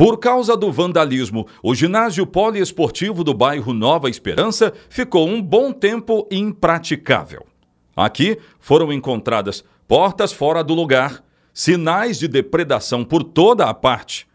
Por causa do vandalismo, o ginásio poliesportivo do bairro Nova Esperança ficou um bom tempo impraticável. Aqui foram encontradas portas fora do lugar, sinais de depredação por toda a parte.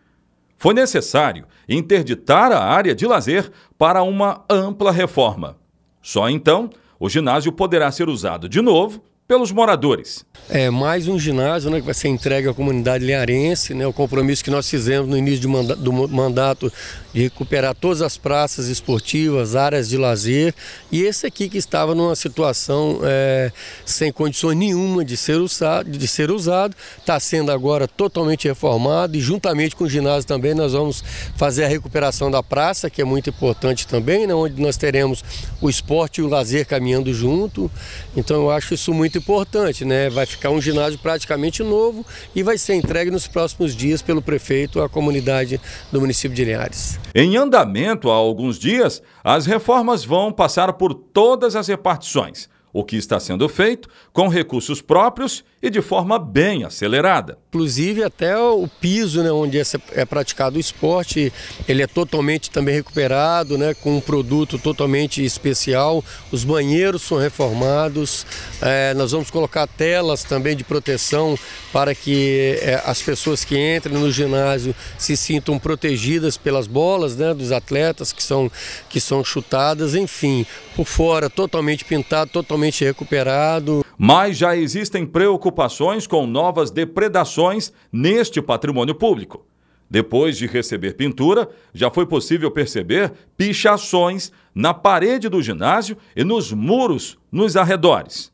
Foi necessário interditar a área de lazer para uma ampla reforma. Só então o ginásio poderá ser usado de novo pelos moradores. É mais um ginásio né, que vai ser entregue à comunidade linharense, né, o compromisso que nós fizemos no início do mandato de recuperar todas as praças esportivas, áreas de lazer, e esse aqui que estava numa situação é, sem condições nenhuma de ser usado, de ser usado, está sendo agora totalmente reformado e juntamente com o ginásio também nós vamos fazer a recuperação da praça, que é muito importante também, né, onde nós teremos o esporte e o lazer caminhando junto. Então eu acho isso muito muito importante, né? Vai ficar um ginásio praticamente novo e vai ser entregue nos próximos dias pelo prefeito à comunidade do município de Linhares. Em andamento há alguns dias, as reformas vão passar por todas as repartições o que está sendo feito com recursos próprios e de forma bem acelerada. Inclusive até o piso né, onde é, é praticado o esporte, ele é totalmente também recuperado, né, com um produto totalmente especial. Os banheiros são reformados, é, nós vamos colocar telas também de proteção para que é, as pessoas que entrem no ginásio se sintam protegidas pelas bolas né, dos atletas que são, que são chutadas, enfim, por fora totalmente pintado, totalmente totalmente recuperado. Mas já existem preocupações com novas depredações neste patrimônio público. Depois de receber pintura, já foi possível perceber pichações na parede do ginásio e nos muros nos arredores.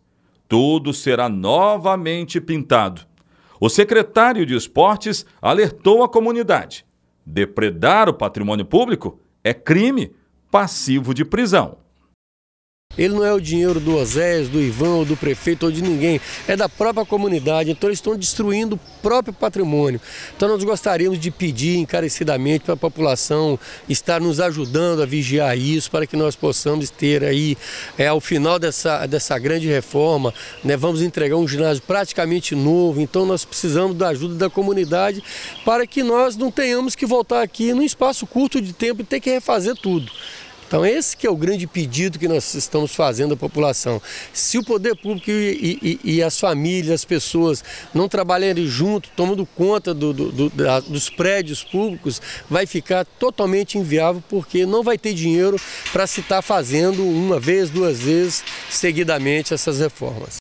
Tudo será novamente pintado. O secretário de Esportes alertou a comunidade: depredar o patrimônio público é crime passivo de prisão. Ele não é o dinheiro do Osés, do Ivan, do prefeito ou de ninguém, é da própria comunidade. Então eles estão destruindo o próprio patrimônio. Então nós gostaríamos de pedir encarecidamente para a população estar nos ajudando a vigiar isso, para que nós possamos ter aí, é, ao final dessa, dessa grande reforma, né, vamos entregar um ginásio praticamente novo. Então nós precisamos da ajuda da comunidade para que nós não tenhamos que voltar aqui num espaço curto de tempo e ter que refazer tudo. Então esse que é o grande pedido que nós estamos fazendo à população. Se o poder público e, e, e as famílias, as pessoas não trabalharem junto, tomando conta do, do, do, da, dos prédios públicos, vai ficar totalmente inviável porque não vai ter dinheiro para se estar tá fazendo uma vez, duas vezes seguidamente essas reformas.